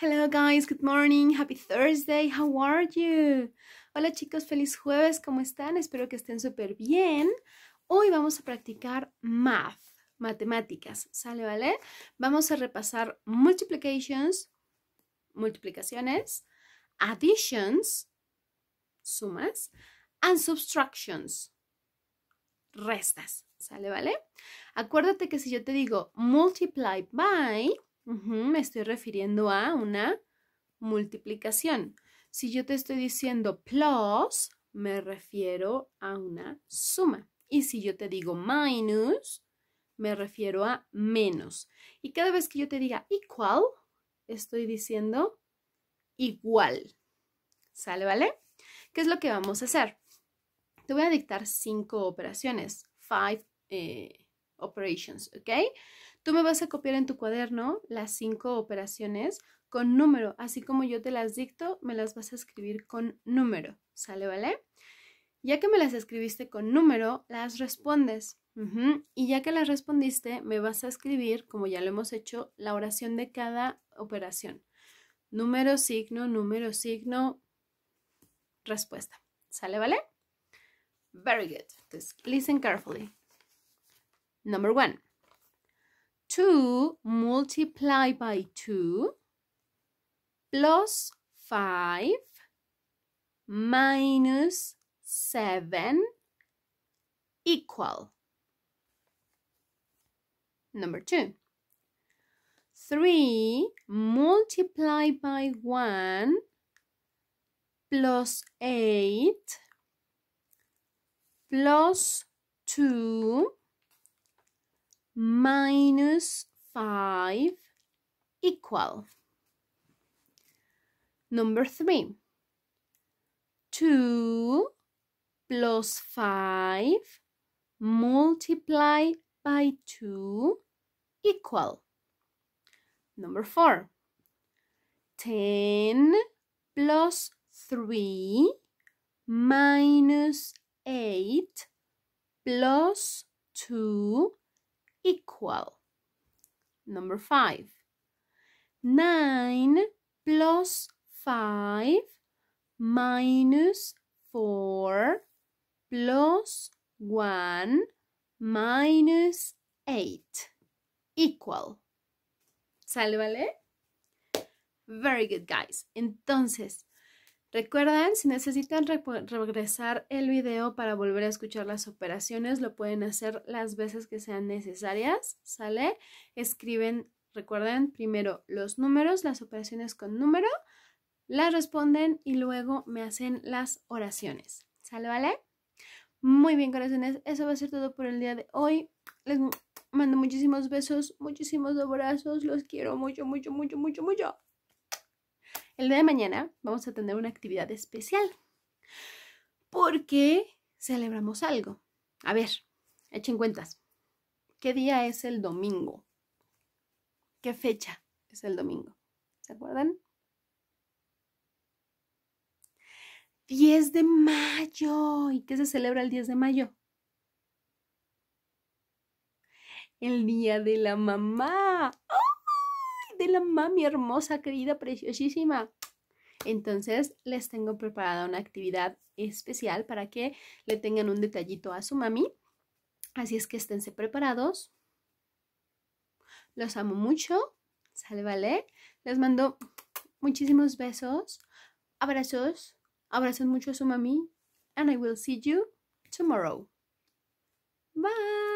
Hello guys, good morning, happy Thursday, how are you? Hola chicos, feliz jueves, ¿cómo están? Espero que estén súper bien. Hoy vamos a practicar math, matemáticas, ¿sale, vale? Vamos a repasar multiplications, multiplicaciones, additions, sumas, and subtractions, restas, ¿sale, vale? Acuérdate que si yo te digo multiply by, me estoy refiriendo a una multiplicación. Si yo te estoy diciendo plus, me refiero a una suma. Y si yo te digo minus, me refiero a menos. Y cada vez que yo te diga equal, estoy diciendo igual. ¿Sale, vale? ¿Qué es lo que vamos a hacer? Te voy a dictar cinco operaciones, five eh, operations, ¿ok? Tú me vas a copiar en tu cuaderno las cinco operaciones con número, así como yo te las dicto, me las vas a escribir con número, ¿sale, vale? Ya que me las escribiste con número, las respondes. Y ya que las respondiste, me vas a escribir, como ya lo hemos hecho, la oración de cada operación. Número, signo, número, signo, respuesta. ¿Sale, vale? Very good. listen carefully. Number one, 2 multiply by 2 plus 5 minus 7 equal. Number 2. 3 multiply by 1 plus 8 plus 2 minus 5 equal. Number 3. 2 plus 5 multiply by 2 equal. Number 4. 10 plus 3 minus 8 plus 2 equal. Number five. Nine plus five minus four plus one minus eight equal. ¿Sale, vale? Very good, guys. Entonces, Recuerden, si necesitan regresar el video para volver a escuchar las operaciones, lo pueden hacer las veces que sean necesarias, ¿sale? Escriben, recuerden, primero los números, las operaciones con número, las responden y luego me hacen las oraciones, ¿sale? ¿Vale? Muy bien, corazones, eso va a ser todo por el día de hoy. Les mando muchísimos besos, muchísimos abrazos, los quiero mucho, mucho, mucho, mucho, mucho. El día de mañana vamos a tener una actividad especial porque celebramos algo. A ver, echen cuentas. ¿Qué día es el domingo? ¿Qué fecha es el domingo? ¿Se acuerdan? 10 de mayo. ¿Y qué se celebra el 10 de mayo? El Día de la Mamá de la mami hermosa, querida, preciosísima. Entonces les tengo preparada una actividad especial para que le tengan un detallito a su mami. Así es que esténse preparados. Los amo mucho. Sale, vale. Les mando muchísimos besos, abrazos. Abrazos mucho a su mami. And I will see you tomorrow. Bye.